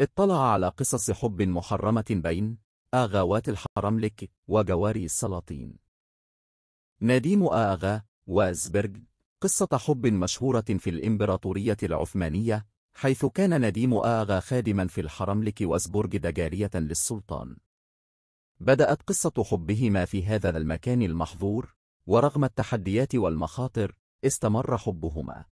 اطلع على قصص حب محرمة بين آغاوات الحرملك وجواري السلاطين نديم آغا وأزبرج قصة حب مشهورة في الإمبراطورية العثمانية حيث كان نديم آغا خادما في الحرملك وأزبرج دجارية للسلطان بدأت قصة حبهما في هذا المكان المحظور ورغم التحديات والمخاطر استمر حبهما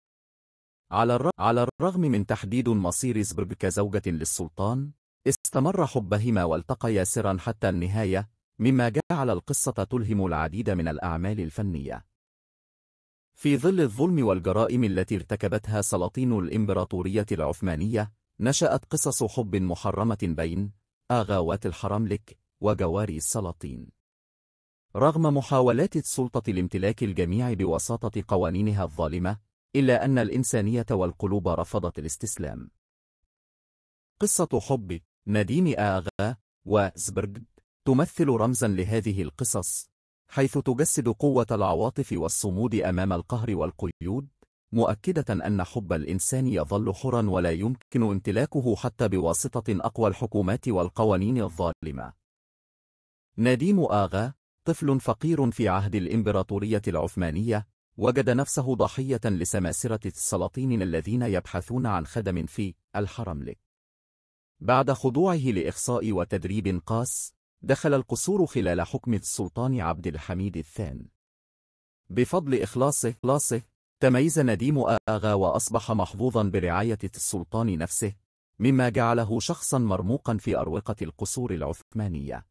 على الرغم من تحديد مصير زبرب كزوجة للسلطان، استمر حبهما والتقيا سرا حتى النهاية، مما جعل القصة تلهم العديد من الأعمال الفنية. في ظل الظلم والجرائم التي ارتكبتها سلاطين الإمبراطورية العثمانية، نشأت قصص حب محرمة بين آغاوات الحرملك وجواري السلاطين. رغم محاولات السلطة لامتلاك الجميع بوساطة قوانينها الظالمة، إلا أن الإنسانية والقلوب رفضت الاستسلام قصة حب نديم آغا وزبرج تمثل رمزا لهذه القصص حيث تجسد قوة العواطف والصمود أمام القهر والقيود مؤكدة أن حب الإنسان يظل حرا ولا يمكن امتلاكه حتى بواسطة أقوى الحكومات والقوانين الظالمة نديم آغا طفل فقير في عهد الإمبراطورية العثمانية وجد نفسه ضحية لسماسرة السلاطين الذين يبحثون عن خدم في الحرملك بعد خضوعه لإخصاء وتدريب قاس دخل القصور خلال حكم السلطان عبد الحميد الثاني بفضل إخلاصه, إخلاصه تميز نديم آغا وأصبح محظوظا برعاية السلطان نفسه مما جعله شخصا مرموقا في أروقة القصور العثمانية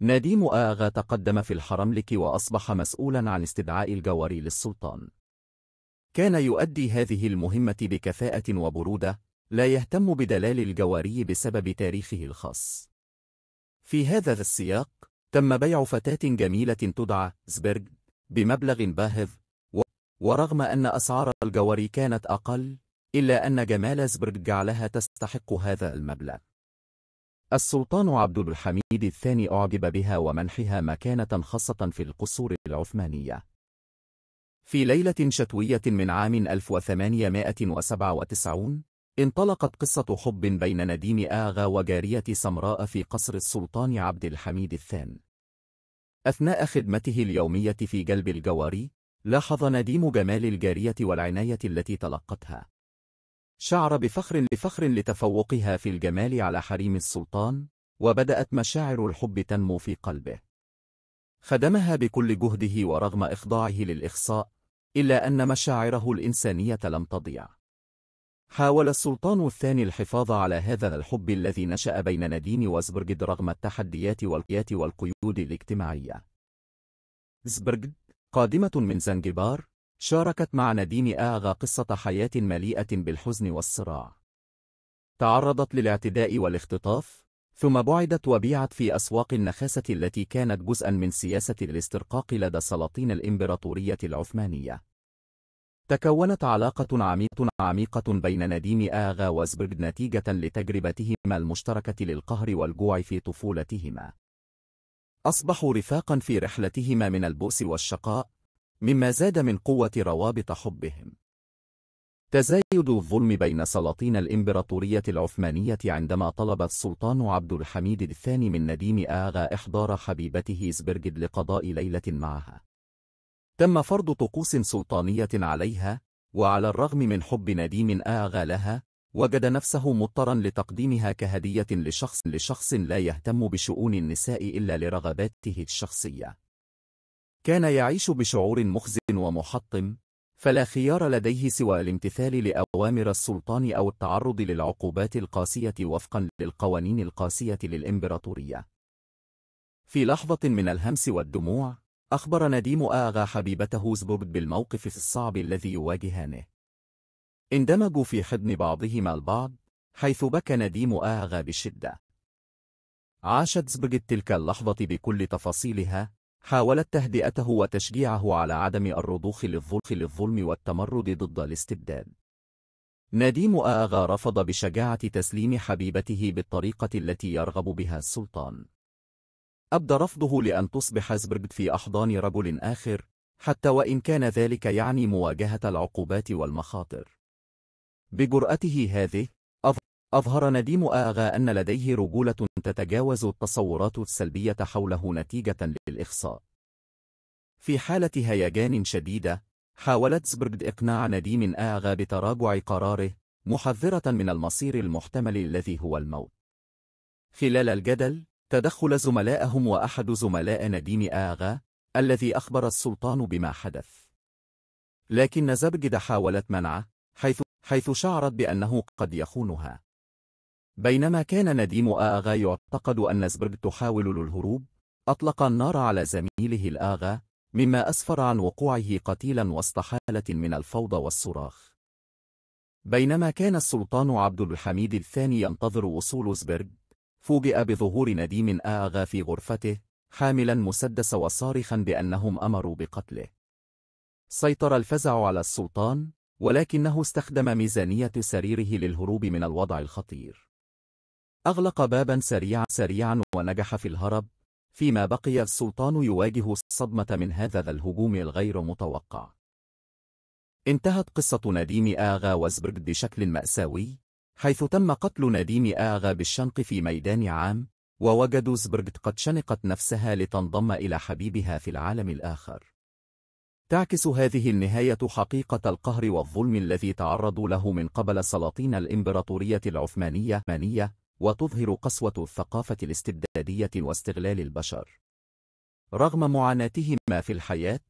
نديم آغا تقدم في الحرملك وأصبح مسؤولا عن استدعاء الجواري للسلطان كان يؤدي هذه المهمة بكفاءة وبرودة لا يهتم بدلال الجواري بسبب تاريخه الخاص في هذا السياق تم بيع فتاة جميلة تدعى زبرج بمبلغ باهظ ورغم أن أسعار الجواري كانت أقل إلا أن جمال زبرج جعلها تستحق هذا المبلغ السلطان عبد الحميد الثاني أعجب بها ومنحها مكانة خاصة في القصور العثمانية. في ليلة شتوية من عام 1897 انطلقت قصة حب بين نديم آغا وجارية سمراء في قصر السلطان عبد الحميد الثاني. أثناء خدمته اليومية في جلب الجواري، لاحظ نديم جمال الجارية والعناية التي تلقتها. شعر بفخر لفخر لتفوقها في الجمال على حريم السلطان وبدأت مشاعر الحب تنمو في قلبه خدمها بكل جهده ورغم إخضاعه للإخصاء إلا أن مشاعره الإنسانية لم تضيع حاول السلطان الثاني الحفاظ على هذا الحب الذي نشأ بين نادين وزبرجد رغم التحديات والقيات والقيود الاجتماعية زبرجد قادمة من زنجبار شاركت مع نادين آغا قصة حياة مليئة بالحزن والصراع تعرضت للاعتداء والاختطاف ثم بعدت وبيعت في أسواق النخاسة التي كانت جزءا من سياسة الاسترقاق لدى سلاطين الإمبراطورية العثمانية تكونت علاقة عميقة, بين نديم آغا وزبرد نتيجة لتجربتهما المشتركة للقهر والجوع في طفولتهما أصبحوا رفاقا في رحلتهما من البؤس والشقاء مما زاد من قوة روابط حبهم تزايد الظلم بين سلاطين الإمبراطورية العثمانية عندما طلب السلطان عبد الحميد الثاني من نديم آغا إحضار حبيبته إزبرجد لقضاء ليلة معها تم فرض طقوس سلطانية عليها وعلى الرغم من حب نديم آغا لها وجد نفسه مضطرا لتقديمها كهدية لشخص لشخص لا يهتم بشؤون النساء إلا لرغباته الشخصية كان يعيش بشعور مخزٍ ومحطم، فلا خيار لديه سوى الامتثال لأوامر السلطان أو التعرض للعقوبات القاسية وفقا للقوانين القاسية للإمبراطورية. في لحظة من الهمس والدموع، أخبر نديم آغا حبيبته هوزبورد بالموقف الصعب الذي يواجهانه. اندمجوا في حضن بعضهما البعض، حيث بكى نديم آغا بشدة. عاشت زبرجت تلك اللحظة بكل تفاصيلها، حاولت تهدئته وتشجيعه على عدم الرضوخ للظلم والتمرد ضد الاستبداد. نديم آغا رفض بشجاعة تسليم حبيبته بالطريقة التي يرغب بها السلطان. أبدى رفضه لأن تصبح زبرغد في أحضان رجل آخر، حتى وإن كان ذلك يعني مواجهة العقوبات والمخاطر. بجرأته هذه، أظهر نديم آغا أن لديه رجولة تتجاوز التصورات السلبية حوله نتيجة للإخصاء. في حالة هيجان شديدة، حاولت سبرد إقناع نديم آغا بتراجع قراره، محذرة من المصير المحتمل الذي هو الموت. خلال الجدل، تدخل زملائهم وأحد زملاء نديم آغا، الذي أخبر السلطان بما حدث. لكن زبجد حاولت منعه، حيث حيث شعرت بأنه قد يخونها. بينما كان نديم آغا يعتقد أن زبرج تحاول للهروب، أطلق النار على زميله الآغا، مما أسفر عن وقوعه قتيلا وسط حالة من الفوضى والصراخ. بينما كان السلطان عبد الحميد الثاني ينتظر وصول زبرج، فوجئ بظهور نديم آغا في غرفته، حاملا مسدس وصارخا بأنهم أمروا بقتله. سيطر الفزع على السلطان، ولكنه استخدم ميزانية سريره للهروب من الوضع الخطير. أغلق بابا سريعا سريعا ونجح في الهرب فيما بقي السلطان يواجه الصدمة من هذا الهجوم الغير متوقع انتهت قصة نديم آغا وزبرج بشكل مأساوي حيث تم قتل نديم آغا بالشنق في ميدان عام ووجدوا زبرجت قد شنقت نفسها لتنضم إلى حبيبها في العالم الآخر تعكس هذه النهاية حقيقة القهر والظلم الذي تعرضوا له من قبل سلاطين الإمبراطورية العثمانية وتظهر قسوة الثقافة الاستبدادية واستغلال البشر. رغم معاناتهما في الحياة،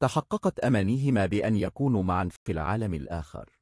تحققت أمانيهما بأن يكونوا معا في العالم الآخر.